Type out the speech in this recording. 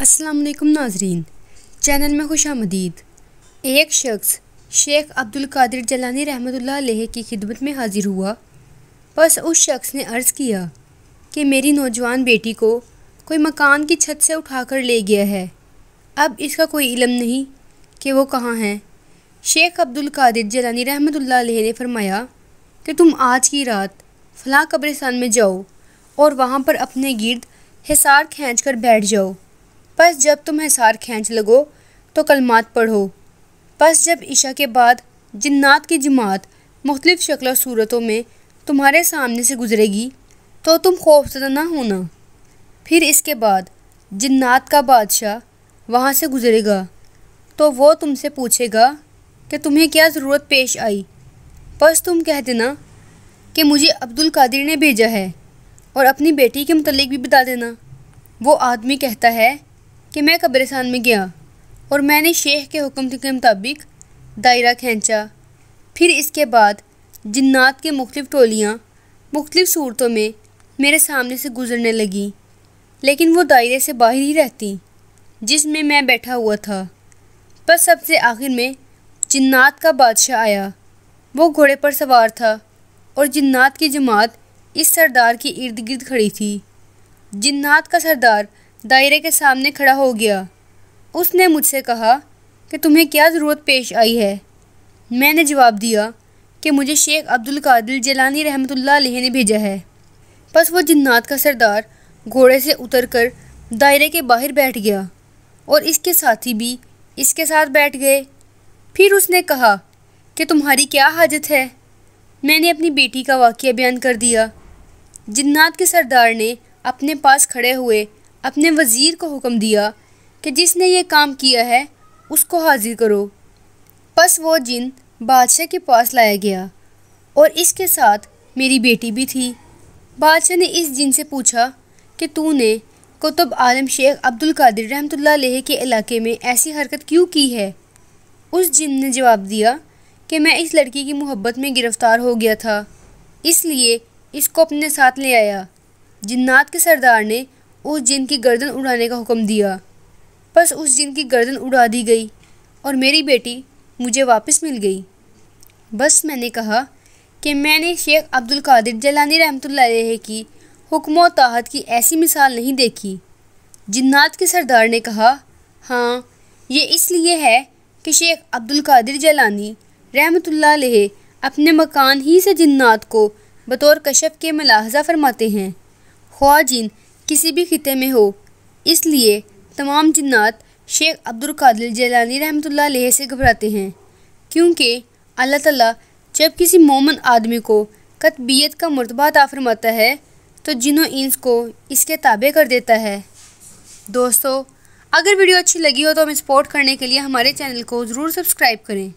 असलकुम नाजरीन चैनल में खुश आमदीद एक शख्स शेख अब्दुल कादिर जलानी रहमत की खिदमत में हाजिर हुआ बस उस शख्स ने अर्ज़ किया कि मेरी नौजवान बेटी को कोई मकान की छत से उठाकर ले गया है अब इसका कोई इलम नहीं कि वो कहाँ हैं शेख अब्दुल कादिर जलानी रहमत ने फरमाया कि तुम आज की रात फ़लाँ कब्रिस्तान में जाओ और वहाँ पर अपने गिर्द हिसार खींच कर बैठ जाओ बस जब तुम हिसार खींच लगो तो कलमात पढ़ो बस जब ईशा के बाद जन्नात की जमात मुख्तलिफ़ शक्ल और सूरतों में तुम्हारे सामने से गुज़रेगी तो तुम खौफजदा ना होना फिर इसके बाद जन्नात का बादशाह वहाँ से गुज़रेगा तो वो तुमसे पूछेगा कि तुम्हें क्या ज़रूरत पेश आई बस तुम कह देना कि मुझे अब्दुल कादिर ने भेजा है और अपनी बेटी के मतलब भी बता देना वो आदमी कहता है कि मैं कब्रिस्तान में गया और मैंने शेख के हुक्म के मुताबिक दायरा खींचा फिर इसके बाद जन्नात की मुख्तफ टोलियाँ मुख्तफ सूरतों में मेरे सामने से गुजरने लगीं लेकिन वो दायरे से बाहर ही रहती जिसमें मैं बैठा हुआ था पर सबसे आखिर में जन्नात का बादशाह आया वो घोड़े पर सवार था और जन्नात की जमात इस सरदार के इर्द गिर्द खड़ी थी जन्नात का सरदार दायरे के सामने खड़ा हो गया उसने मुझसे कहा कि तुम्हें क्या ज़रूरत पेश आई है मैंने जवाब दिया कि मुझे शेख अब्दुल कादिल जलानी रहमतुल्लाह ने भेजा है बस वो जन्नात का सरदार घोड़े से उतरकर दायरे के बाहर बैठ गया और इसके साथी भी इसके साथ बैठ गए फिर उसने कहा कि तुम्हारी क्या हाजत है मैंने अपनी बेटी का वाक़ बयान कर दिया जिन्नात के सरदार ने अपने पास खड़े हुए अपने वज़ीर को हुक्म दिया कि जिसने ये काम किया है उसको हाजिर करो बस वो जिन बादशाह के पास लाया गया और इसके साथ मेरी बेटी भी थी बादशाह ने इस जिन से पूछा कि तूने कुतुब आलम शेख अब्दुल कादिर रहमतुल्लाह लेह के इलाके में ऐसी हरकत क्यों की है उस जिन ने जवाब दिया कि मैं इस लड़की की मोहब्बत में गिरफ़्तार हो गया था इसलिए इसको अपने साथ ले आया जिन्नात के सरदार ने उस जिन की गर्दन उड़ाने का हुक्म दिया बस उस जिन की गर्दन उड़ा दी गई और मेरी बेटी मुझे वापस मिल गई बस मैंने कहा कि मैंने शेख अब्दुल कादिर जलानी रहमत की हुक्म ताहत की ऐसी मिसाल नहीं देखी जिन्नात के सरदार ने कहा हाँ ये इसलिए है कि शेख अब्दुल कादिर जलानी रहमत अपने मकान ही से जिन्नात को बतौर कशप के मलाहजा फरमाते हैं ख्वाजिन किसी भी ख़िते में हो इसलिए तमाम जन्ात शेख अब्दुल कादिर जैलानी रहमतुल्लाह अलैह से घबराते हैं क्योंकि अल्लाह ताला जब किसी मोमन आदमी को कतबीयत का मरतबा ताफरमाता फरमाता है तो जिनों इंस को इसके ताबे कर देता है दोस्तों अगर वीडियो अच्छी लगी हो तो हमें सपोर्ट करने के लिए हमारे चैनल को ज़रूर सब्सक्राइब करें